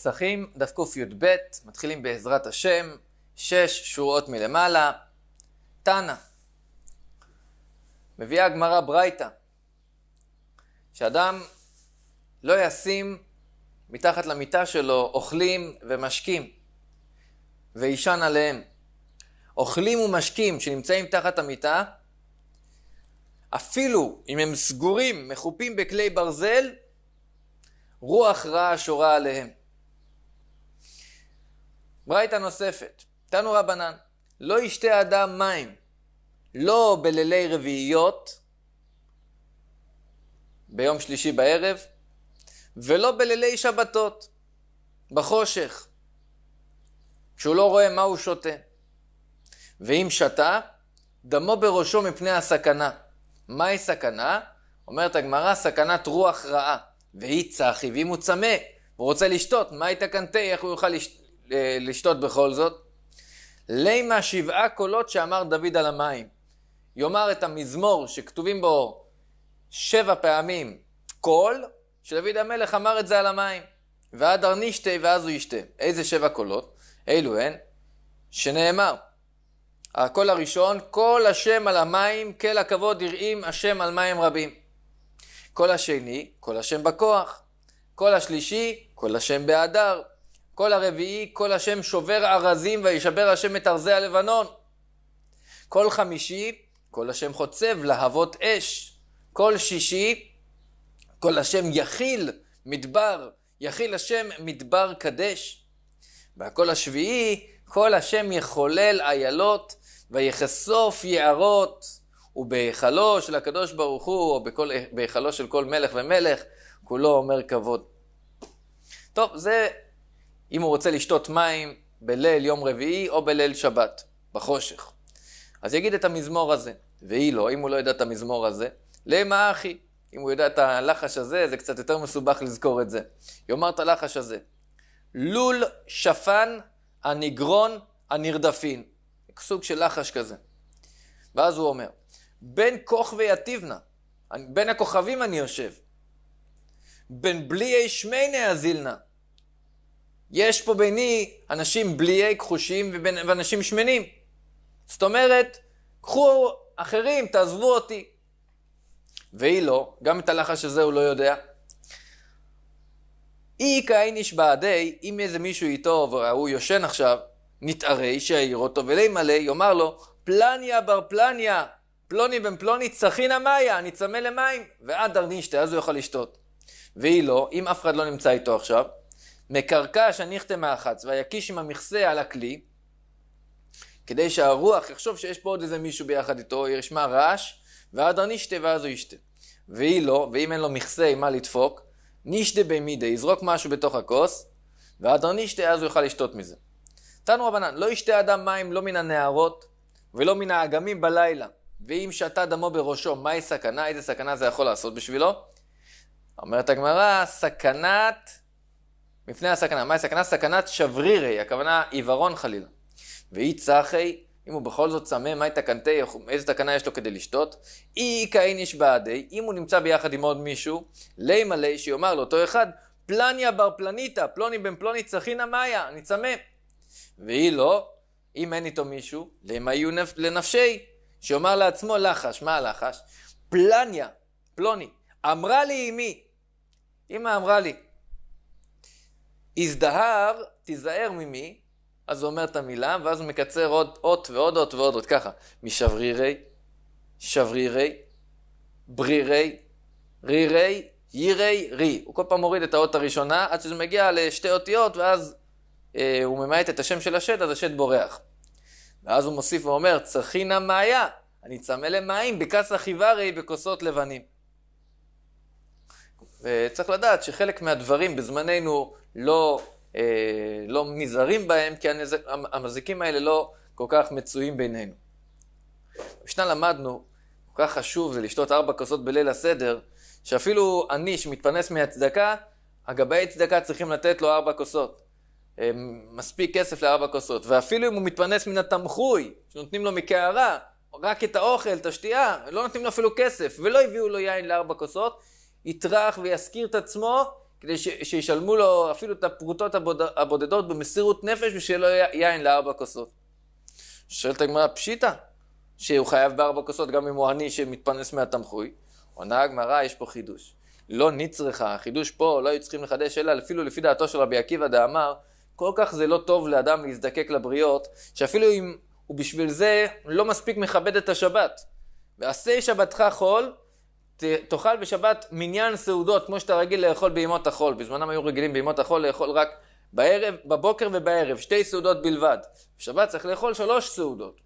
פסחים, דף קי"ב, מתחילים בעזרת השם, שש שורות מלמעלה, תנא. מביאה הגמרא ברייתא, שאדם לא ישים מתחת למיטה שלו אוכלים ומשקים, ויישן עליהם. אוכלים ומשקים שנמצאים תחת המיטה, אפילו אם הם סגורים, מחופים בכלי ברזל, רוח רעה שורה עליהם. ברייתא נוספת, תנו רבנן, לא ישתה אדם מים, לא בלילי רביעיות, ביום שלישי בערב, ולא בלילי שבתות, בחושך, כשהוא לא רואה מה הוא שותה. ואם שתה, דמו בראשו מפני הסכנה. מהי סכנה? אומרת הגמרא, סכנת רוח רעה. והיא צחי, ואם הוא צמא, הוא רוצה לשתות, מה היא תקנתה, איך הוא יוכל לשת... אה, לשתות בכל זאת. לימה שבעה קולות שאמר דוד על המים. יאמר את המזמור שכתובים בו שבע פעמים קול, שדוד המלך אמר את זה על המים. ועד ארנישתה ואז הוא ישתה. איזה שבע קולות? אלו הן? שנאמר. הקול הראשון, כל השם על המים, כל הכבוד יראים השם על מים רבים. קול השני, כל השם בכוח. קול השלישי, כל השם בהדר. כל הרביעי, כל השם שובר ארזים וישבר השם את ארזי הלבנון. כל חמישי, כל השם חוצב להבות אש. כל שישי, כל השם יכיל מדבר, יכיל השם מדבר קדש. והכל השביעי, כל השם יחולל איילות ויחשוף יערות, ובהיכלו של הקדוש ברוך הוא, או בהיכלו של כל מלך ומלך, כולו אומר כבוד. טוב, זה אם הוא רוצה לשתות מים בליל יום רביעי או בליל שבת, בחושך. אז יגיד את המזמור הזה, והיא לא, אם הוא לא יודע את המזמור הזה, למה אחי? אם הוא יודע את הלחש הזה, זה קצת יותר מסובך לזכור את זה. יאמר את הלחש הזה. לול שפן הנגרון הנרדפין. סוג של לחש כזה. ואז הוא אומר, בין כוך ויתיבנה, בין הכוכבים אני יושב. בין בלי בליעי שמיינה אזילנה. יש פה ביני אנשים בליי כחושים ובין, ואנשים שמנים. זאת אומרת, קחו אחרים, תעזבו אותי. והיא לא, גם את הלחש הזה הוא לא יודע. אי כאיניש בעדי, אם איזה מישהו איתו והוא יושן עכשיו, נתערי שיעיר אותו ולי מלא, יאמר לו, פלניה בר פלניה, פלוני בן פלוני, צחינה מאיה, אני צמא למים, ועד דרנישתה, אז הוא יוכל לשתות. והיא לא, אם אף אחד לא נמצא איתו עכשיו, מקרקש הניחתא מהחץ ויקיש עם המכסה על הכלי, כדי שהרוח יחשוב שיש פה עוד איזה מישהו ביחד איתו, ישמע רעש, ועדר נישתה ואז הוא ישתה. והיא לא, ואם אין לו מכסה עם מה לדפוק, נישתה במידה, יזרוק משהו בתוך הכוס, ועדר נישתה אז הוא יוכל לשתות מזה. תנו רבנן, לא ישתה אדם מים לא מן הנהרות ולא מן האגמים בלילה, ואם שתה דמו בראשו, מהי סכנה? איזה סכנה זה יכול לעשות בשבילו? אומרת הגמרא, סכנת מפני הסכנה. מה הסכנה? סכנת שברירי, הכוונה עיוורון חלילה. ואי צחי, אם הוא בכל זאת צמא, מהי תקנתי, איזה תקנה יש לו כדי לשתות? אי קאין יש בעדי, אם הוא נמצא ביחד עם עוד מישהו, לי מלא, שיאמר לאותו אחד, פלניה בר פלניתא, פלוני בן פלוני צחינה מאיה, אני צמא. ואי לא, אם אין איתו מישהו, לימה יהיו נפ... לנפשי, שיאמר לעצמו לחש, מה הלחש? פלניה, פלוני, אמרה לי אמי, אמא אמרה לי, הזדהר, תיזהר ממי, אז הוא אומר את המילה, ואז הוא מקצר עוד אות ועוד אות ועוד אות, ככה, משברירי, שברירי, ברירי, רירי, יירי, רי. הוא כל פעם מוריד את האות הראשונה, עד שזה מגיע לשתי אותיות, ואז אה, הוא ממעט את השם של השד, אז השד בורח. ואז הוא מוסיף ואומר, צרכינה מאיה, אני צמא למים, בכס החיוורי, בכוסות לבנים. וצריך לדעת שחלק מהדברים בזמננו לא, אה, לא נזהרים בהם, כי הנזק, המזיקים האלה לא כל כך מצויים בינינו. במשנה למדנו, כל כך חשוב זה לשתות ארבע כוסות בליל הסדר, שאפילו אני שמתפרנס מהצדקה, הגבאי צדקה צריכים לתת לו ארבע כוסות. אה, מספיק כסף לארבע כוסות. ואפילו אם הוא מתפרנס מן התמחוי, שנותנים לו מקערה, רק את האוכל, את השתייה, לא נותנים לו אפילו כסף, ולא הביאו לו יין לארבע כוסות, יטרח ויזכיר את עצמו כדי ש, שישלמו לו אפילו את הפרוטות הבוד, הבודדות במסירות נפש ושלא יין לארבע כוסות. שואלת הגמרא, פשיטא, שהוא חייב בארבע כוסות גם אם הוא עני שמתפרנס מהתמחוי. עונה הגמרא, יש פה חידוש. לא נצרכה, החידוש פה לא היו צריכים לחדש, אלא אפילו לפי דעתו של רבי עקיבא דאמר, כל כך זה לא טוב לאדם להזדקק לבריות, שאפילו אם הוא בשביל זה לא מספיק מכבד את השבת. ועשה שבתך חול, תאכל בשבת מניין סעודות, כמו שאתה רגיל לאכול בימות החול. בזמנם היו רגילים בימות החול לאכול רק בערב, בבוקר ובערב, שתי סעודות בלבד. בשבת צריך לאכול שלוש סעודות.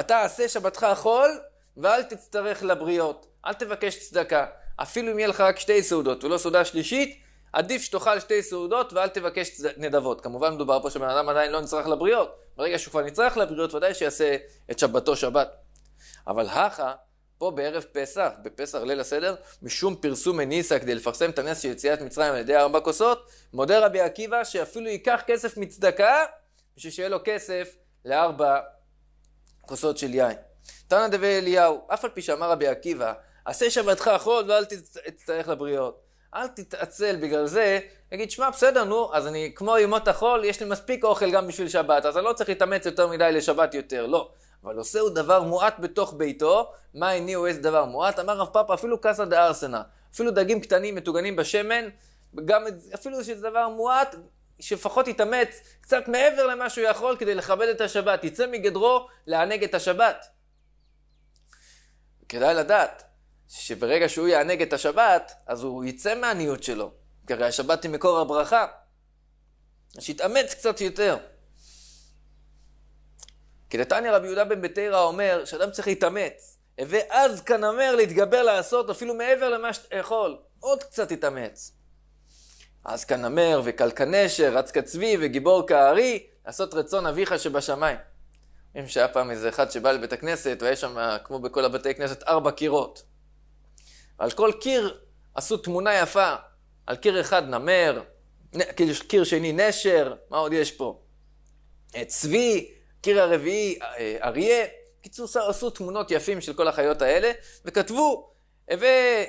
אתה עשה שבתך חול, ואל תצטרך לבריות. אל תבקש צדקה. אפילו אם יהיה לך רק שתי סעודות ולא סעודה שלישית, עדיף שתאכל שתי סעודות ואל תבקש נדבות. כמובן מדובר פה שבן אדם עדיין לא נצרך לבריות. ברגע שהוא כבר נצרך לבריות, ודאי שיעשה את שבתו שבת. אבל הכה, פה בערב פסח, בפסח ליל הסדר, משום פרסום מניסה כדי לפרסם את הנס של יציאת מצרים על ידי ארבע כוסות, מודה רבי עקיבא שאפילו ייקח כסף מצדקה, בשביל שיהיה לו כסף לארבע כוסות של יין. תנא דבי אליהו, אף על פי שאמר רבי עקיבא, עשה שבתך חול ואל תצטרך לבריות. אל תתעצל בגלל זה, נגיד, שמע, בסדר, נו, אז אני, כמו ימות החול, יש לי מספיק אוכל גם בשביל שבת, אז אני לא צריך להתאמץ יותר מדי לשבת יותר, לא. אבל עושה הוא דבר מועט בתוך ביתו, מה איני הוא איזה דבר מועט? אמר רב פאפה, אפילו קסא ארסנה, אפילו דגים קטנים מטוגנים בשמן, גם אפילו שזה דבר מועט, שפחות יתאמץ קצת מעבר למה שהוא יכול כדי לכבד את השבת, יצא מגדרו לענג את השבת. כדאי לדעת שברגע שהוא יענג את השבת, אז הוא יצא מהעניות שלו, כי הרי השבת היא מקור הברכה. אז שיתאמץ קצת יותר. כי נתניה רבי יהודה בן ביתרא אומר שאדם צריך להתאמץ. הווה אז כנמר להתגבר לעשות אפילו מעבר למה שיכול. עוד קצת תתאמץ. אז כנמר וכלכנשר, רץ כצבי וגיבור כארי, לעשות רצון אביך שבשמיים. אם שהיה פעם איזה אחד שבא לבית הכנסת, והיה שם, כמו בכל הבתי כנסת, ארבע קירות. על כל קיר עשו תמונה יפה. על קיר אחד נמר, כאילו, קיר שני נשר, מה עוד יש פה? צבי, קיר הרביעי, אה, אריה. קיצור, עשו תמונות יפים של כל החיות האלה, וכתבו, הווה,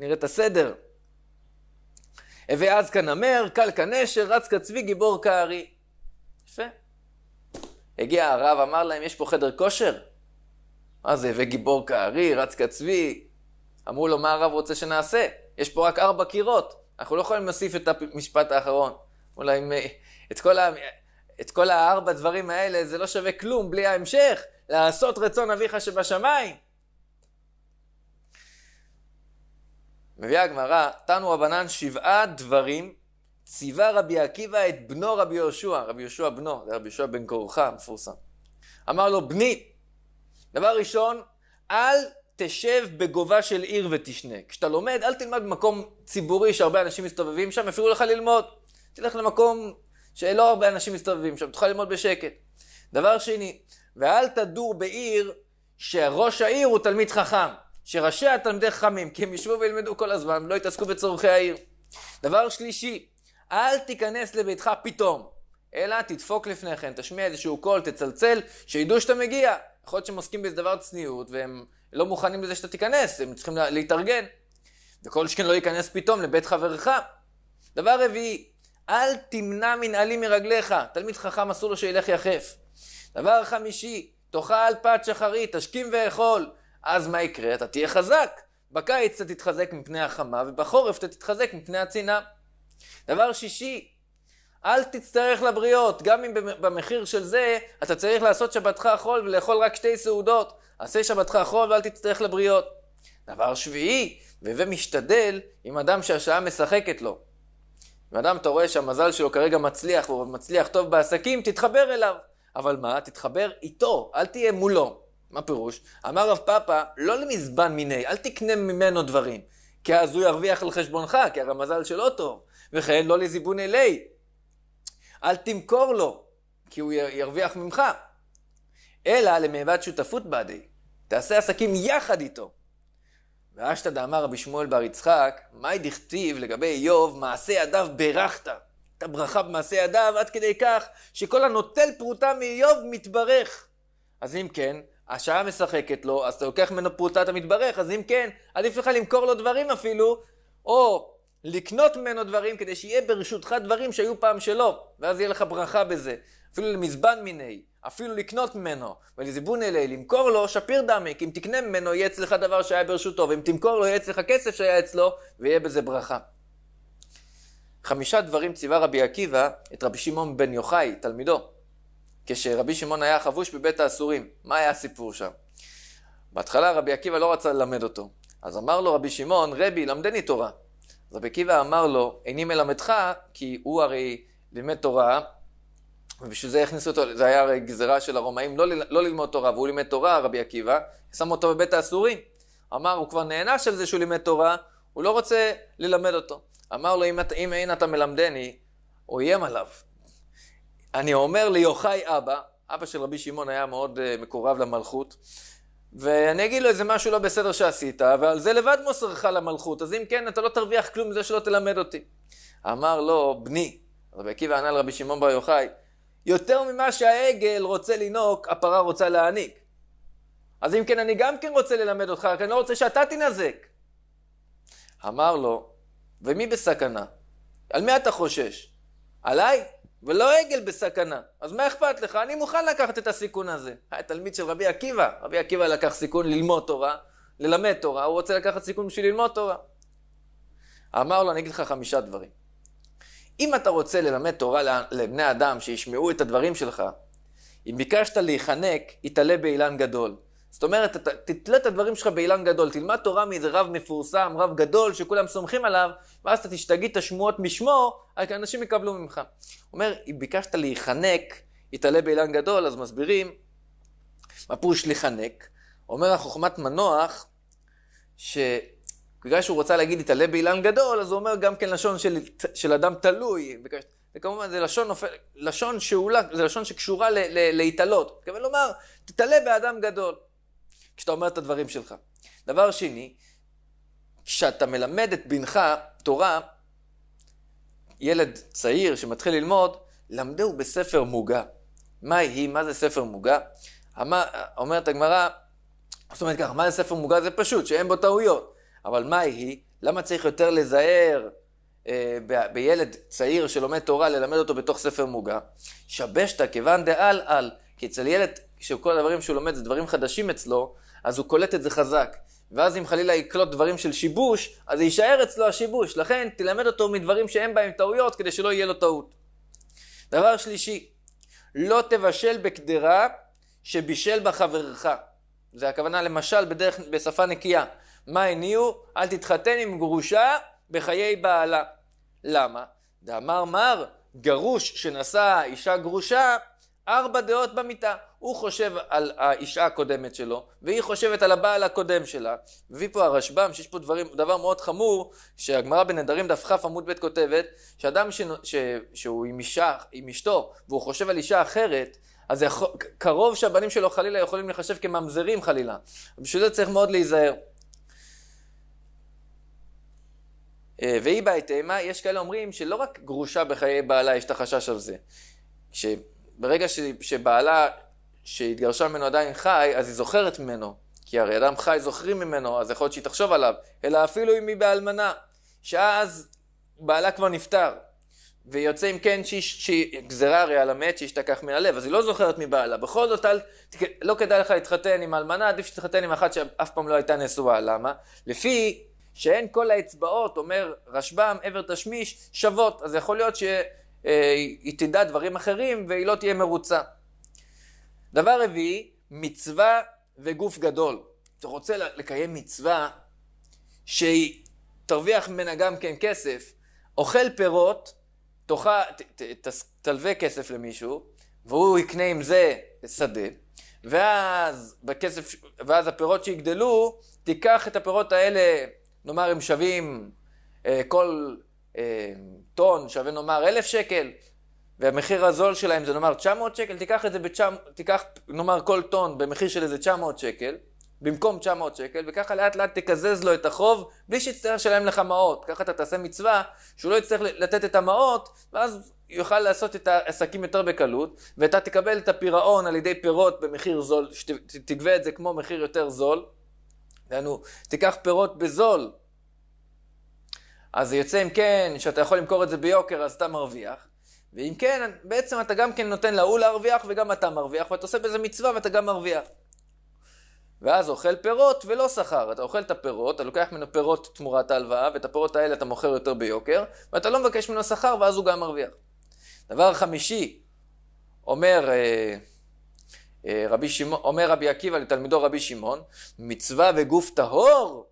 נראה את הסדר, הווה אז כנמר, קל כנשר, רץ כצבי, גיבור כארי. יפה. הגיע הרב, אמר להם, יש פה חדר כושר? מה זה, הווה גיבור כארי, רץ כצבי? אמרו לו, מה הרב רוצה שנעשה? יש פה רק ארבע קירות, אנחנו לא יכולים להוסיף את המשפט האחרון. אולי אה, את כל ה... את כל הארבע דברים האלה, זה לא שווה כלום בלי ההמשך, לעשות רצון אביך שבשמיים. מביאה הגמרא, תנו רבנן שבעה דברים, ציווה רבי עקיבא את בנו רבי יהושע, רבי יהושע בנו, זה רבי יהושע בן כורחה המפורסם. אמר לו, בני, דבר ראשון, אל תשב בגובה של עיר ותשנה. כשאתה לומד, אל תלמד במקום ציבורי שהרבה אנשים מסתובבים שם, יפריעו לך ללמוד. תלך למקום שלא הרבה אנשים מסתובבים שם, תוכל ללמוד בשקט. דבר שני, ואל תדור בעיר שראש העיר הוא תלמיד חכם, שראשי התלמידי חכמים, כי הם ישבו וילמדו כל הזמן לא יתעסקו בצורכי העיר. דבר שלישי, אל תיכנס לביתך פתאום, אלא תדפוק לפני כן, תשמיע איזשהו קול, תצלצל, שידעו שאתה מגיע. יכול להיות שהם עוסקים באיזה דבר צניעות והם לא מוכנים לזה שאתה תיכנס, הם צריכים להתארגן. וכל שכן לא ייכנס פתאום לבית חברך. דבר רביעי, אל תמנע מנעלים מרגליך. תלמיד חכם אסור לו שילך יחף. דבר חמישי, תאכל פת שחרית, תשכים ואכול. אז מה יקרה? אתה תהיה חזק. בקיץ אתה תתחזק מפני החמה, ובחורף אתה תתחזק מפני הצינה. דבר שישי, אל תצטרך לבריות, גם אם במחיר של זה אתה צריך לעשות שבתך חול ולאכול רק שתי סעודות. עשה שבתך חול ואל תצטרך לבריות. דבר שביעי, והווה משתדל עם אדם שהשעה משחקת לו. ואדם, אתה רואה שהמזל שלו כרגע מצליח, הוא מצליח טוב בעסקים, תתחבר אליו. אבל מה? תתחבר איתו, אל תהיה מולו. מה פירוש? אמר רב פאפה, לא למזבן מיני, אל תקנה ממנו דברים. כי אז הוא ירוויח על חשבונך, כי הרי המזל שלו טוב. וכן, לא לזיבון אלי. אל תמכור לו, כי הוא ירוויח ממך. אלא למאבד שותפות בעדי. תעשה עסקים יחד איתו. ואשתא דאמר רבי שמואל בר יצחק, מאי דכתיב לגבי איוב, מעשה ידיו ברכת. את הברכה במעשה ידיו עד כדי כך שכל הנוטל פרוטה מאיוב מתברך. אז אם כן, השעה משחקת לו, אז אתה לוקח ממנו פרוטה, אתה מתברך, אז אם כן, עדיף לך למכור לו דברים אפילו, או לקנות ממנו דברים כדי שיהיה ברשותך דברים שהיו פעם שלו, ואז יהיה לך ברכה בזה. אפילו למזבן מיני. אפילו לקנות ממנו, ולזיבון אלי, למכור לו, שפיר דמיק, אם תקנה ממנו יהיה אצלך דבר שהיה ברשותו, ואם תמכור לו יהיה אצלך כסף שהיה אצלו, ויהיה בזה ברכה. חמישה דברים ציווה רבי עקיבא את רבי שמעון בן יוחאי, תלמידו, כשרבי שמעון היה חבוש בבית האסורים. מה היה הסיפור שם? בהתחלה רבי עקיבא לא רצה ללמד אותו, אז אמר לו רבי שמעון, רבי, למדני תורה. רבי עקיבא אמר לו, איני מלמדך, כי הוא הרי לימד תורה, ובשביל זה הכניסו אותו, זה היה הרי גזירה של הרומאים לא, לא ללמוד תורה, והוא לימד תורה, רבי עקיבא, שם אותו בבית האסורים. אמר, הוא כבר נענש על זה שהוא לימד תורה, הוא לא רוצה ללמד אותו. אמר לו, אם, אם אין אתה מלמדני, הוא איים עליו. אני אומר ליוחאי אבא, אבא של רבי שמעון היה מאוד אה, מקורב למלכות, ואני אגיד לו איזה משהו לא בסדר שעשית, ועל זה לבד מוסרך למלכות, אז אם כן, אתה לא תרוויח כלום מזה שלא תלמד אותי. אמר לו, בני, רבי עקיבא ענה לרבי שמעון בר יוחאי, יותר ממה שהעגל רוצה לינוק, הפרה רוצה להעניק. אז אם כן, אני גם כן רוצה ללמד אותך, רק אני לא רוצה שאתה תנזק. אמר לו, ומי בסכנה? על מי אתה חושש? עליי? ולא עגל בסכנה. אז מה אכפת לך? אני מוכן לקחת את הסיכון הזה. היה תלמיד של רבי עקיבא, רבי עקיבא לקח סיכון ללמוד תורה, ללמד תורה, הוא רוצה לקחת סיכון בשביל ללמוד תורה. אמר לו, אני אגיד לך חמישה דברים. אם אתה רוצה ללמד תורה לבני אדם שישמעו את הדברים שלך, אם ביקשת להיחנק, יתעלה באילן גדול. זאת אומרת, תתלה את הדברים שלך באילן גדול, תלמד תורה מאיזה רב מפורסם, רב גדול, שכולם סומכים עליו, ואז אתה תשתגיד את השמועות משמו, רק אנשים יקבלו ממך. הוא אומר, אם ביקשת להיחנק, יתעלה באילן גדול, אז מסבירים, מפוש פירוש לחנק? אומר החוכמת מנוח, ש... בגלל שהוא רוצה להגיד, יתעלה באילן גדול, אז הוא אומר גם כן לשון של, של אדם תלוי. וכמובן, זה לשון, נופל, לשון שאולה, זה לשון שקשורה ל, ל, להתעלות. מתכוון לומר, תתעלה באדם גדול, כשאתה אומר את הדברים שלך. דבר שני, כשאתה מלמד את בנך תורה, ילד צעיר שמתחיל ללמוד, למדהו בספר מוגה. מה היא? מה זה ספר מוגה? אומרת הגמרא, זאת אומרת ככה, מה זה ספר מוגה? זה פשוט, שאין בו טעויות. אבל מה היא? למה צריך יותר לזהר אה, ב- בילד צעיר שלומד תורה, ללמד אותו בתוך ספר מוגה? שבשתא כיוון דעל על, כי אצל ילד, שכל הדברים שהוא לומד זה דברים חדשים אצלו, אז הוא קולט את זה חזק. ואז אם חלילה יקלוט דברים של שיבוש, אז יישאר אצלו השיבוש. לכן תלמד אותו מדברים שאין בהם טעויות, כדי שלא יהיה לו טעות. דבר שלישי, לא תבשל בקדרה שבישל בה חברך. זה הכוונה למשל בדרך, בשפה נקייה. מה הניעו? אל תתחתן עם גרושה בחיי בעלה. למה? דאמר מר, גרוש שנשא אישה גרושה, ארבע דעות במיטה. הוא חושב על האישה הקודמת שלו, והיא חושבת על הבעל הקודם שלה. מביא פה הרשב"ם, שיש פה דברים, דבר מאוד חמור, שהגמרא בנדרים דף כ עמוד ב' כותבת, שאדם ש, ש, שהוא עם אישה, עם אשתו, והוא חושב על אישה אחרת, אז יכול, קרוב שהבנים שלו חלילה יכולים לחשב כממזרים חלילה. בשביל זה צריך מאוד להיזהר. אה, והיא בהתאמה, יש כאלה אומרים שלא רק גרושה בחיי בעלה יש את החשש על זה. שברגע ש, שבעלה שהתגרשה ממנו עדיין חי, אז היא זוכרת ממנו. כי הרי אדם חי זוכרים ממנו, אז יכול להיות שהיא תחשוב עליו. אלא אפילו אם היא באלמנה, שאז בעלה כבר נפטר. ויוצא אם כן שהיא גזרה הרי על המת שהשתכח מן הלב, אז היא לא זוכרת מבעלה. בכל זאת, אל, לא כדאי לך להתחתן עם אלמנה, עדיף שתתחתן עם אחת שאף פעם לא הייתה נשואה. למה? לפי שאין כל האצבעות, אומר רשב"ם, עבר תשמיש, שוות. אז יכול להיות שהיא אה, תדע דברים אחרים והיא לא תהיה מרוצה. דבר רביעי, מצווה וגוף גדול. אתה רוצה לקיים מצווה שהיא תרוויח ממנה גם כן כסף, אוכל פירות, תוכה, ת, ת, ת, תלווה כסף למישהו, והוא יקנה עם זה שדה, ואז, בכסף, ואז הפירות שיגדלו, תיקח את הפירות האלה נאמר הם שווים, אה, כל אה, טון שווה נאמר אלף שקל, והמחיר הזול שלהם זה נאמר 900 שקל, תיקח את זה, בתשע, תיקח נאמר כל טון במחיר של איזה 900 שקל, במקום 900 שקל, וככה לאט לאט תקזז לו את החוב בלי שיצטרך לשלם לך מעות. ככה אתה תעשה מצווה שהוא לא יצטרך לתת את המעות, ואז יוכל לעשות את העסקים יותר בקלות, ואתה תקבל את הפירעון על ידי פירות במחיר זול, שתגבה את זה כמו מחיר יותר זול, דהיינו, תיקח פירות בזול. אז זה יוצא אם כן, שאתה יכול למכור את זה ביוקר, אז אתה מרוויח. ואם כן, בעצם אתה גם כן נותן להוא להרוויח וגם אתה מרוויח, ואתה עושה בזה מצווה ואתה גם מרוויח. ואז אוכל פירות ולא שכר. אתה אוכל את הפירות, אתה לוקח ממנו פירות תמורת ההלוואה, ואת הפירות האלה אתה מוכר יותר ביוקר, ואתה לא מבקש ממנו שכר, ואז הוא גם מרוויח. דבר חמישי, אומר... אה, אה, רבי שמעון, אומר רבי עקיבא לתלמידו רבי שמעון, מצווה וגוף טהור,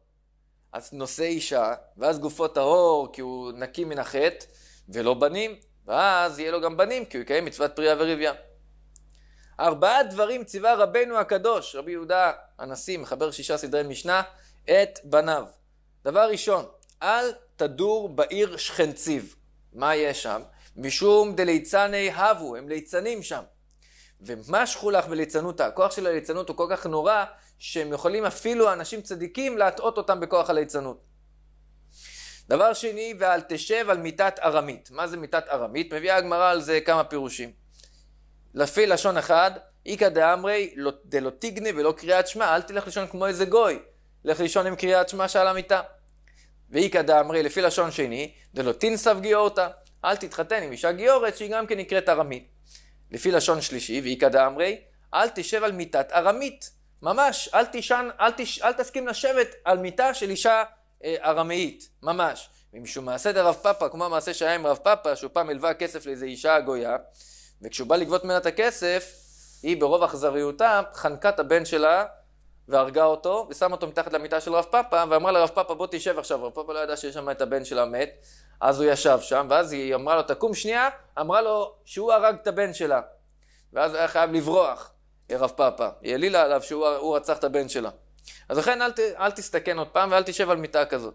אז נושא אישה, ואז גופו טהור כי הוא נקי מן החטא, ולא בנים, ואז יהיה לו גם בנים כי הוא יקיים מצוות פריה וריביה. ארבעה דברים ציווה רבנו הקדוש, רבי יהודה הנשיא, מחבר שישה סדרי משנה, את בניו. דבר ראשון, אל תדור בעיר שכנציב. מה יש שם? משום דליצני הבו, הם ליצנים שם. ומשכו לך בליצנות, הכוח של הליצנות הוא כל כך נורא, שהם יכולים אפילו אנשים צדיקים להטעות אותם בכוח הליצנות. דבר שני, ואל תשב על מיתת ארמית. מה זה מיתת ארמית? מביאה הגמרא על זה כמה פירושים. לפי לשון אחד, איכא דאמרי לא- דלא תיגנה ולא קריאת שמע, אל תלך לישון כמו איזה גוי, לך לישון עם קריאת שמע שעל המיטה. ואיכא דאמרי, לפי לשון שני, דלא תינסב גיאורתא, אל תתחתן עם אישה גיאורת שהיא גם כן נקראת ארמית. לפי לשון שלישי, ואיכא דאמרי, אל תשב על מיטת ארמית. ממש, אל תישן, אל, תש, אל תסכים לשבת על מיטה של אישה אה, ארמאית, ממש. ומשום מעשה דרב פאפא, כמו המעשה שהיה עם רב פאפא, שהוא פעם הלווה כסף לאיזו אישה גויה, וכשהוא בא לגבות ממנה את הכסף, היא ברוב אכזריותה חנקה את הבן שלה והרגה אותו, ושמה אותו מתחת למיטה של רב פאפא, ואמרה לרב פאפא בוא תשב עכשיו, רב פאפא לא ידע שיש שם את הבן שלה מת, אז הוא ישב שם, ואז היא אמרה לו, תקום שנייה, אמרה לו שהוא הרג את הבן שלה. ואז הוא היה חייב לברוח, הרב פאפה. היא העלילה עליו שהוא רצח את הבן שלה. אז לכן אל, אל תסתכן עוד פעם ואל תשב על מיטה כזאת.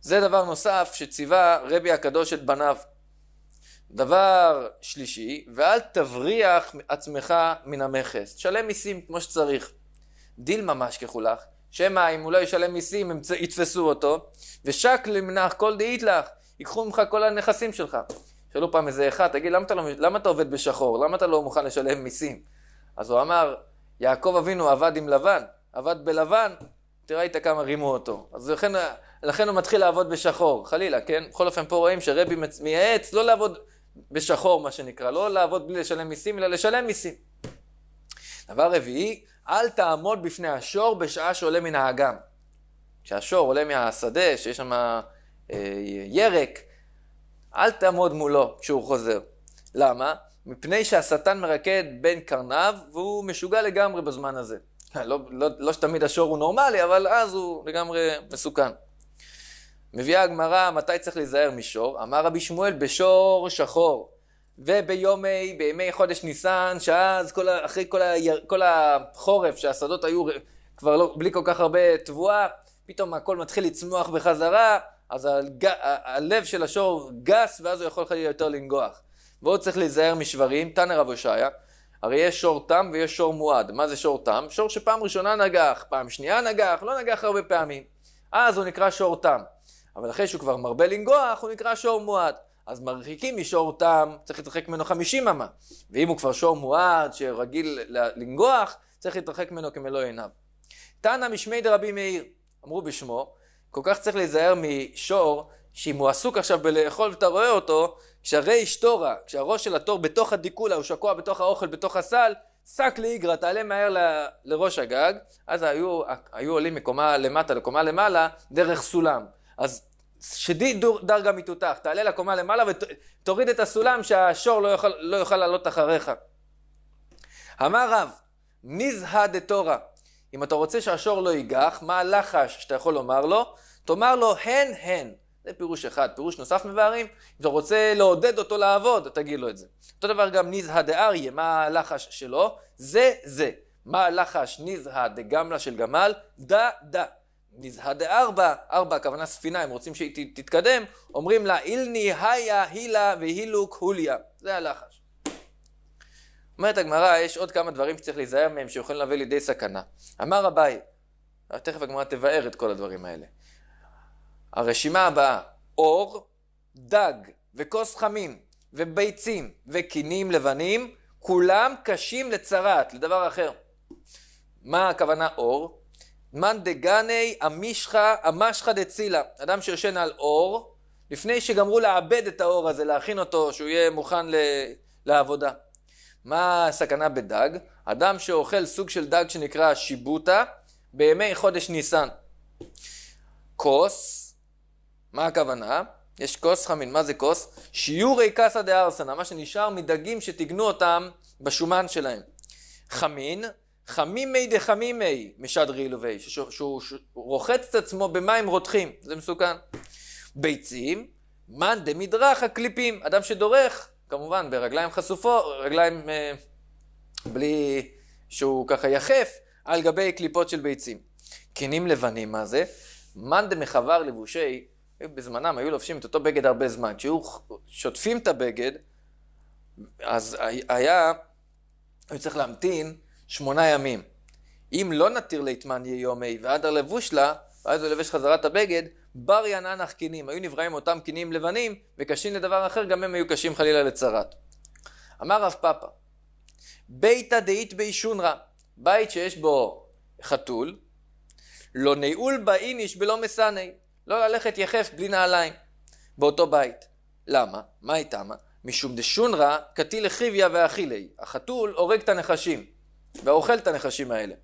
זה דבר נוסף שציווה רבי הקדוש את בניו. דבר שלישי, ואל תבריח עצמך מן המכס. תשלם מיסים כמו שצריך. דיל ממש ככולך. שמא אם הוא לא ישלם מיסים הם יתפסו אותו, ושק למנח כל דאית לך, ייקחו ממך כל הנכסים שלך. שאלו פעם איזה אחד, תגיד, למה אתה, לא, למה אתה עובד בשחור? למה אתה לא מוכן לשלם מיסים? אז הוא אמר, יעקב אבינו עבד עם לבן, עבד בלבן, תראה איתה כמה רימו אותו. אז לכן, לכן הוא מתחיל לעבוד בשחור, חלילה, כן? בכל אופן פה רואים שרבי מייעץ לא לעבוד בשחור, מה שנקרא, לא לעבוד בלי לשלם מיסים, אלא לשלם מיסים. דבר רביעי, אל תעמוד בפני השור בשעה שעולה מן האגם. כשהשור עולה מהשדה, שיש שם אה, ירק, אל תעמוד מולו כשהוא חוזר. למה? מפני שהשטן מרקד בין קרניו, והוא משוגע לגמרי בזמן הזה. כן, לא, לא, לא שתמיד השור הוא נורמלי, אבל אז הוא לגמרי מסוכן. מביאה הגמרא, מתי צריך להיזהר משור? אמר רבי שמואל, בשור שחור. וביומי, בימי חודש ניסן, שאז כל ה, אחרי כל, ה, כל החורף שהשדות היו כבר לא, בלי כל כך הרבה תבואה, פתאום הכל מתחיל לצמוח בחזרה, אז הג, ה, הלב של השור גס ואז הוא יכול חלילה יותר לנגוח. ועוד צריך להיזהר משברים, תנא רב הושעיה, הרי יש שור תם ויש שור מועד. מה זה שור תם? שור שפעם ראשונה נגח, פעם שנייה נגח, לא נגח הרבה פעמים. אז הוא נקרא שור תם. אבל אחרי שהוא כבר מרבה לנגוח, הוא נקרא שור מועד. אז מרחיקים משור טעם, צריך להתרחק ממנו 50 אמה. ואם הוא כבר שור מועד, שרגיל לנגוח, צריך להתרחק ממנו כמלוא עיניו. תנא משמי דרבי מאיר, אמרו בשמו, כל כך צריך להיזהר משור, שאם הוא עסוק עכשיו בלאכול ואתה רואה אותו, כשהרי תורה, כשהראש של התור בתוך הדיקולה, הוא שקוע בתוך האוכל, בתוך הסל, שק לאיגרא, תעלה מהר ל, לראש הגג, אז היו, היו עולים מקומה למטה לקומה למעלה דרך סולם. אז שדי דרגה מתותח, תעלה לקומה למעלה ותוריד את הסולם שהשור לא יוכל, לא יוכל לעלות אחריך. אמר רב, נזהה דתורה, אם אתה רוצה שהשור לא ייגח, מה הלחש שאתה יכול לומר לו? תאמר לו הן הן. זה פירוש אחד. פירוש נוסף מבארים, אם אתה רוצה לעודד אותו לעבוד, תגיד לו את זה. אותו דבר גם נזהה דאריה, מה הלחש שלו? זה זה. מה הלחש נזהה דגמלה של גמל? דה דה. נזהה דארבע, ארבע הכוונה ספינה, הם רוצים שהיא תתקדם, אומרים לה אילני היה הילה והילוק הוליה. זה הלחש. אומרת הגמרא, יש עוד כמה דברים שצריך להיזהר מהם שיכולים להביא לידי סכנה. אמר אביי, תכף הגמרא תבאר את כל הדברים האלה. הרשימה הבאה, אור, דג וכוס חמים וביצים וקינים לבנים, כולם קשים לצרעת, לדבר אחר. מה הכוונה אור? מאן דגני אמישחא אמשחא דצילה, אדם שיושן על אור, לפני שגמרו לעבד את האור הזה, להכין אותו, שהוא יהיה מוכן ל... לעבודה. מה הסכנה בדג? אדם שאוכל סוג של דג שנקרא שיבוטה בימי חודש ניסן. כוס, מה הכוונה? יש כוס חמין, מה זה כוס? שיורי קסא ארסנה, מה שנשאר מדגים שטיגנו אותם בשומן שלהם. חמין, חמימי דחמימי משד רילובי, שהוא רוחץ את עצמו במים רותחים, זה מסוכן. ביצים, מאן דמדרך הקליפים, אדם שדורך, כמובן ברגליים חשופות, רגליים אה, בלי שהוא ככה יחף, על גבי קליפות של ביצים. קינים לבנים, מה זה? מאן דמחבר לבושי, בזמנם היו לובשים את אותו בגד הרבה זמן. כשהיו שוטפים את הבגד, אז היה, היה צריך להמתין שמונה ימים. אם לא נתיר ליתמן יומי ועד הלבוש לה, ואז הוא לבש חזרת הבגד, בר ינען אך קינים, היו נבראים אותם קינים לבנים, וקשים לדבר אחר, גם הם היו קשים חלילה לצרת. אמר רב פאפא, ביתא דאית בעישון רע, בית שיש בו חתול, לא נעול באיניש בלא מסני, לא ללכת יחף בלי נעליים, באותו בית. למה? מה היא משום דשונרא, קטיל לחיביה ואכילי, החתול הורג את הנחשים. ואוכל את הנחשים האלה.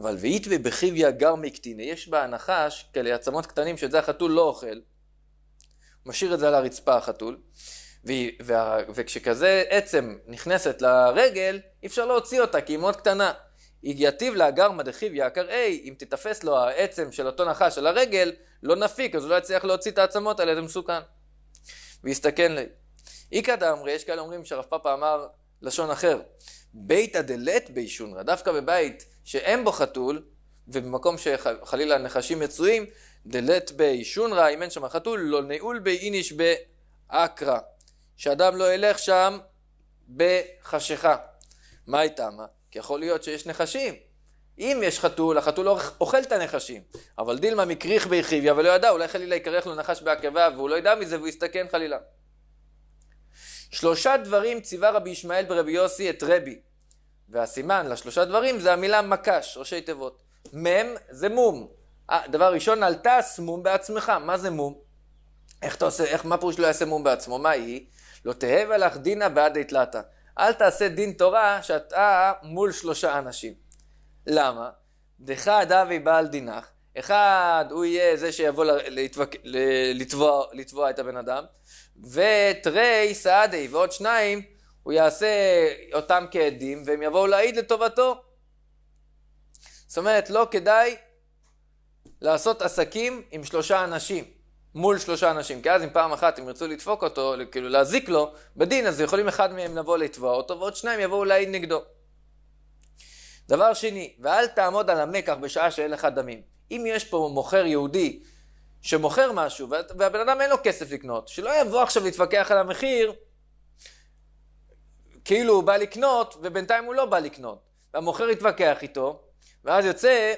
אבל ואית ובחיביה גר מקטיני, יש בה נחש, כאלה עצמות קטנים שאת זה החתול לא אוכל, הוא משאיר את זה על הרצפה החתול, ו- וה- וכשכזה עצם נכנסת לרגל, אי אפשר להוציא אותה כי היא מאוד קטנה. יתיב לה גרמא דחיביה הקראי, אם תיתפס לו העצם של אותו נחש על הרגל, לא נפיק, אז הוא לא יצליח להוציא את העצמות האלה, זה מסוכן. והסתכן ל... איכא דאמרי, יש כאלה אומרים שהרב פאפה אמר לשון אחר. ביתא דלת בישונרא, דווקא בבית שאין בו חתול, ובמקום שחלילה נחשים מצויים, דלת בישונרא, אם אין שם חתול, לא נעול באיניש באקרא. שאדם לא ילך שם בחשיכה. מה הייתה מה? כי יכול להיות שיש נחשים. אם יש חתול, החתול אוכל את הנחשים. אבל דילמה מקריך בהיחיביה ולא ידע, אולי חלילה יקרח לו נחש בעקבה והוא לא ידע מזה והוא יסתכן חלילה. שלושה דברים ציווה רבי ישמעאל ברבי יוסי את רבי. והסימן לשלושה דברים זה המילה מקש, ראשי תיבות. מם זה מום. אה, דבר ראשון, אל תעש מום בעצמך. מה זה מום? איך אתה עושה, איך, מה פירוש לא יעשה מום בעצמו? מה היא? לא תהבה לך דינא בעד התלתא. אל תעשה דין תורה שאתה מול שלושה אנשים. למה? דחד אבי בעל דינך. אחד, הוא יהיה זה שיבוא לתבוע, לתבוע את הבן אדם. ותרי סעדי ועוד שניים, הוא יעשה אותם כעדים והם יבואו להעיד לטובתו. זאת אומרת, לא כדאי לעשות עסקים עם שלושה אנשים, מול שלושה אנשים, כי אז אם פעם אחת הם ירצו לדפוק אותו, כאילו להזיק לו, בדין, אז יכולים אחד מהם לבוא לתבוע אותו, ועוד שניים יבואו להעיד נגדו. דבר שני, ואל תעמוד על המקח בשעה שאין לך דמים. אם יש פה מוכר יהודי שמוכר משהו, והבן אדם אין לו כסף לקנות, שלא יבוא עכשיו להתווכח על המחיר, כאילו הוא בא לקנות, ובינתיים הוא לא בא לקנות. והמוכר יתווכח איתו, ואז יוצא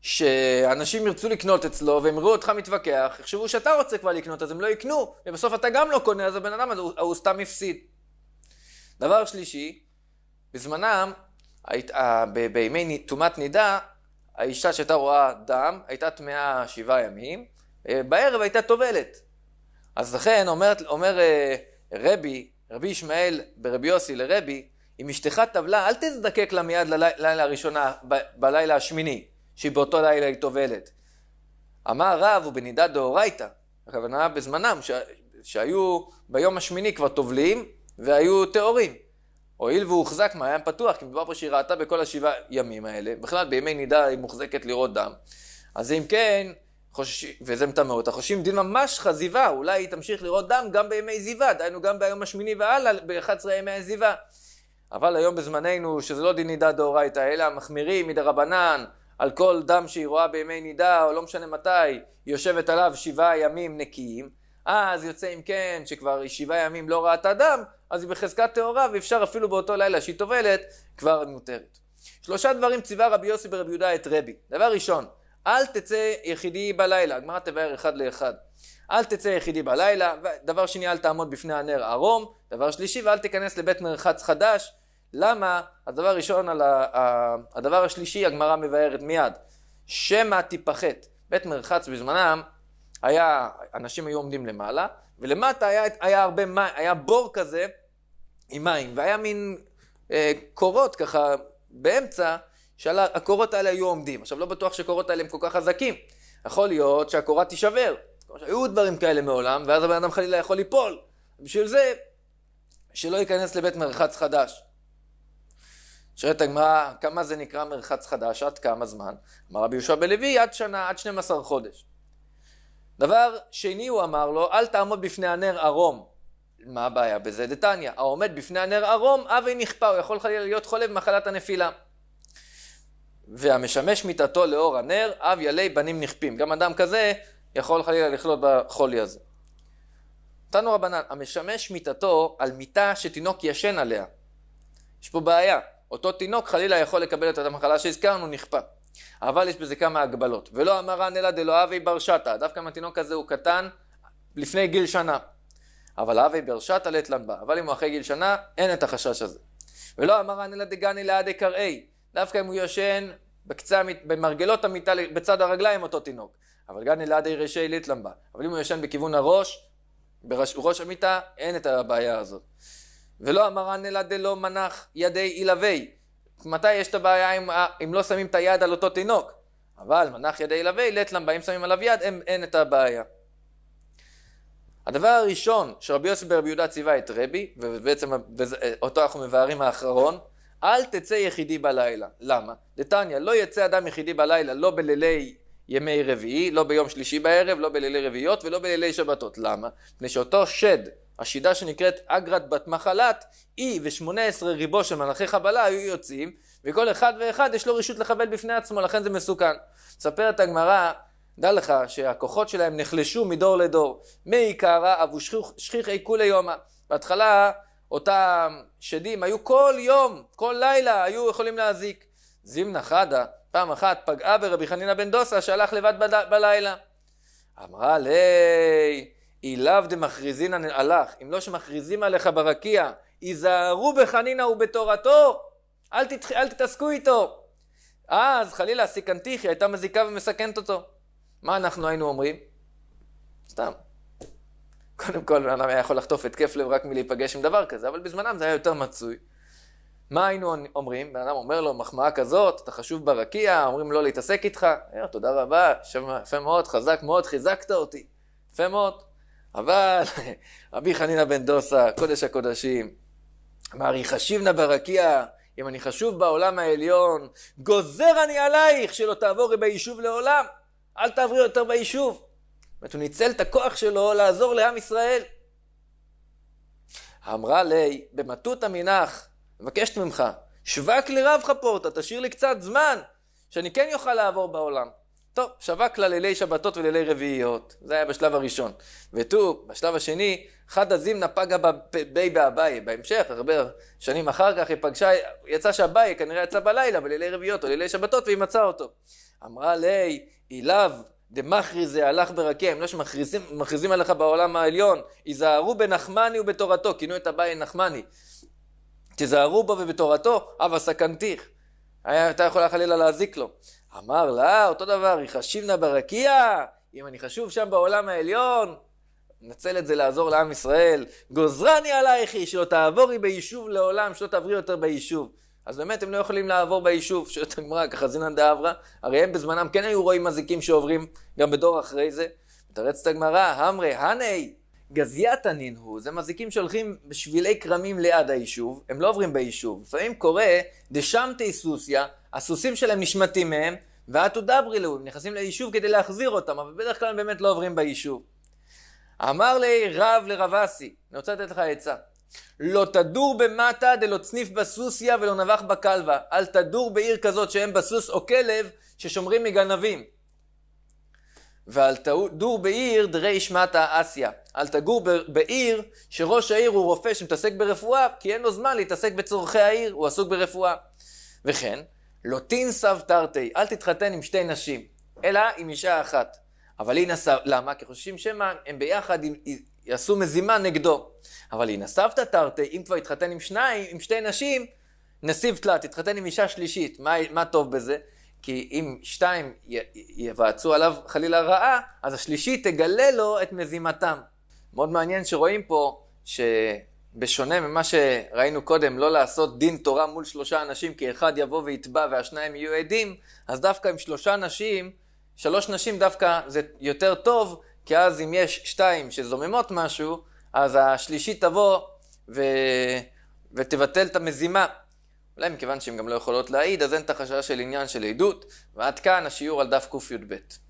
שאנשים ירצו לקנות אצלו, והם יראו אותך מתווכח, יחשבו שאתה רוצה כבר לקנות, אז הם לא יקנו, ובסוף אתה גם לא קונה, אז הבן אדם הזה, הוא, הוא סתם הפסיד. דבר שלישי, בזמנם, בימי טומאת נידה, האישה שהייתה רואה דם, הייתה טמאה שבעה ימים, אה, בערב הייתה טובלת. אז לכן אומר, אומר אה, רבי, רבי ישמעאל ברבי יוסי לרבי, אם אשתך טבלה, אל תזדקק לה מיד ללילה הראשונה, ב, בלילה השמיני, שהיא באותו לילה היא טובלת. אמר רב, ובנידה דאורייתא, הכוונה בזמנם, ש, שהיו ביום השמיני כבר טובלים והיו טהורים. הואיל והוחזק מהים פתוח, כי מדובר פה שהיא ראתה בכל השבעה ימים האלה, בכלל בימי נידה היא מוחזקת לראות דם. אז אם כן, חוששים, וזה מטמא אותה, חוששים דין ממש חזיבה, אולי היא תמשיך לראות דם גם בימי זיבה, דהיינו גם ביום השמיני והלאה, ב-11 ימי הזיבה. אבל היום בזמננו, שזה לא דין נידה דאורייתא, אלא המחמירים מדי רבנן, על כל דם שהיא רואה בימי נידה, או לא משנה מתי, היא יושבת עליו שבעה ימים נקיים, אז יוצא אם כן, שכבר שבעה ימים לא ראתה דם, אז היא בחזקת טהורה, ואפשר אפילו באותו לילה שהיא טובלת, כבר מותרת. שלושה דברים ציווה רבי יוסי ברבי יהודה את רבי. דבר ראשון, אל תצא יחידי בלילה, הגמרא תבהר אחד לאחד. אל תצא יחידי בלילה, דבר שני, אל תעמוד בפני הנר ערום, דבר שלישי, ואל תיכנס לבית מרחץ חדש. למה? הדבר ראשון, על ה, ה, הדבר השלישי, הגמרא מבארת מיד. שמא תיפחת. בית מרחץ בזמנם, היה, אנשים היו עומדים למעלה, ולמטה היה, היה הרבה מים, היה בור כזה, עם מים, והיה מין אה, קורות ככה באמצע, שהקורות האלה היו עומדים. עכשיו, לא בטוח שהקורות האלה הם כל כך חזקים. יכול להיות שהקורה תישבר. היו דברים כאלה מעולם, ואז הבן אדם חלילה יכול ליפול. בשביל זה, שלא ייכנס לבית מרחץ חדש. שואלת הגמרא, כמה זה נקרא מרחץ חדש? עד כמה זמן? אמר רבי יהושע בלוי, עד שנה, עד 12 חודש. דבר שני הוא אמר לו, אל תעמוד בפני הנר ערום. מה הבעיה בזה? דתניא, העומד בפני הנר ערום, אבי נכפה, הוא יכול חלילה להיות חולה במחלת הנפילה. והמשמש מיתתו לאור הנר, אב ילי בנים נכפים. גם אדם כזה יכול חלילה לכלות בחולי הזה. נתנו רבנן, המשמש מיתתו על מיטה שתינוק ישן עליה. יש פה בעיה. אותו תינוק חלילה יכול לקבל את המחלה שהזכרנו, נכפה. אבל יש בזה כמה הגבלות. ולא אמרן אלא דלא אבי בר שתא, דווקא אם התינוק הזה הוא קטן, לפני גיל שנה. אבל אבי ברשתא עלית למבה, אבל אם הוא אחרי גיל שנה, אין את החשש הזה. ולא אמרן אלא דגני לעדי קראי, דווקא אם הוא ישן בקצה, במרגלות המיטה בצד הרגליים אותו תינוק, אבל גני לעדי ראשי ליטלמבה, אבל אם הוא ישן בכיוון הראש, בראש ראש המיטה, אין את הבעיה הזאת. ולא אמרן אלא דלא מנח ידי אילווי, מתי יש את הבעיה אם, אם לא שמים את היד על אותו תינוק? אבל מנח ידי אילווי, ליטלמבה, אם שמים עליו יד, אין, אין את הבעיה. הדבר הראשון שרבי יוסי ברבי יהודה ציווה את רבי, ובעצם אותו אנחנו מבארים האחרון, אל תצא יחידי בלילה. למה? לטניה, לא יצא אדם יחידי בלילה, לא בלילי ימי רביעי, לא ביום שלישי בערב, לא בלילי רביעיות ולא בלילי שבתות. למה? מפני שאותו שד, השידה שנקראת אגרת בת מחלת, היא ושמונה עשרה ריבו של מלאכי חבלה היו יוצאים, וכל אחד ואחד יש לו רשות לחבל בפני עצמו, לכן זה מסוכן. מספרת הגמרא דע לך שהכוחות שלהם נחלשו מדור לדור. מי קרא אבו שכיחי כולי יומא. בהתחלה אותם שדים היו כל יום, כל לילה, היו יכולים להזיק. זימנה חדה פעם אחת פגעה ברבי חנינא בן דוסה שהלך לבד ב- בלילה. אמרה לי, אילב דמכריזינא הלך, אם לא שמכריזים עליך ברקיע, היזהרו בחנינא ובתורתו, אל, תתח... אל תתעסקו איתו. אז חלילה הסיקנטיחי הייתה מזיקה ומסכנת אותו. מה אנחנו היינו אומרים? סתם. קודם כל, אדם היה יכול לחטוף התקף לב רק מלהיפגש עם דבר כזה, אבל בזמנם זה היה יותר מצוי. מה היינו אומרים? בן אדם אומר לו, מחמאה כזאת, אתה חשוב ברקיע, אומרים לא להתעסק איתך, אה, תודה רבה, שם, יפה מאוד, חזק מאוד, חיזקת אותי, יפה מאוד. אבל רבי חנינא בן דוסא, קודש הקודשים, אמר, יחשיב נא ברקיע, אם אני חשוב בעולם העליון, גוזר אני עלייך שלא תעבורי ביישוב לעולם. אל תעברי יותר ביישוב. זאת אומרת, הוא ניצל את הכוח שלו לעזור לעם ישראל. אמרה לי, במטותא מנח, מבקשת ממך, שווק לי לרב חפורתא, תשאיר לי קצת זמן, שאני כן יוכל לעבור בעולם. טוב, שווק לה לילי שבתות ולילי רביעיות, זה היה בשלב הראשון. ותו, בשלב השני, חד זימנה פגה בבי באביי. בהמשך, הרבה שנים אחר כך היא פגשה, יצא שהביי, כנראה יצא בלילה, בלילי רביעיות או לילי שבתות, והיא מצאה אותו. אמרה לי, אילב דמכריזה הלך דרכם, לא שמכריזים עליך בעולם העליון, היזהרו בנחמני ובתורתו, כינו את אביי נחמני. תיזהרו בו ובתורתו, אבא סכנתיך. היה אתה יכול חלילה להזיק לו. אמר לה, אותו דבר, יחשיב נא ברקיע, אם אני חשוב שם בעולם העליון, נצל את זה לעזור לעם ישראל. גוזרני עלייך, שלא תעבורי ביישוב לעולם, שלא תעברי יותר ביישוב. אז באמת הם לא יכולים לעבור ביישוב, שאת הגמרא, כחזינן דאברה, הרי הם בזמנם כן היו רואים מזיקים שעוברים גם בדור אחרי זה. מתרצת הגמרא, המרי, הני, גזיית הנין הוא, זה מזיקים שהולכים בשבילי כרמים ליד היישוב, הם לא עוברים ביישוב. לפעמים קורה, דשמתי סוסיא, הסוסים שלהם נשמטים מהם, ואתו דברי לו, הם נכנסים ליישוב כדי להחזיר אותם, אבל בדרך כלל הם באמת לא עוברים ביישוב. אמר לי רב לרב אני רוצה לתת לך עצה. לא תדור במטה דלא צניף בסוסיה ולא נבח בקלווה. אל תדור בעיר כזאת שאין בה סוס או כלב ששומרים מגנבים. ואל תדור בעיר דרי שמטה אסיה. אל תגור בעיר שראש העיר הוא רופא שמתעסק ברפואה, כי אין לו זמן להתעסק בצורכי העיר, הוא עסוק ברפואה. וכן, לא תינסב תרתי, אל תתחתן עם שתי נשים, אלא עם אישה אחת. אבל היא נסב, למה? כי חוששים שמא הם ביחד יעשו מזימה נגדו. אבל הנה סבתא תרתי, אם כבר התחתן עם שניים, עם שתי נשים, נסיב תלת, התחתן עם אישה שלישית, מה, מה טוב בזה? כי אם שתיים י, יבעצו עליו חלילה רעה, אז השלישית תגלה לו את מזימתם. מאוד מעניין שרואים פה שבשונה ממה שראינו קודם, לא לעשות דין תורה מול שלושה אנשים, כי אחד יבוא ויתבע והשניים יהיו עדים, אז דווקא עם שלושה נשים, שלוש נשים דווקא זה יותר טוב, כי אז אם יש שתיים שזוממות משהו, אז השלישית תבוא ו... ותבטל את המזימה. אולי מכיוון שהן גם לא יכולות להעיד, אז אין את החשש של עניין של עדות. ועד כאן השיעור על דף קי"ב.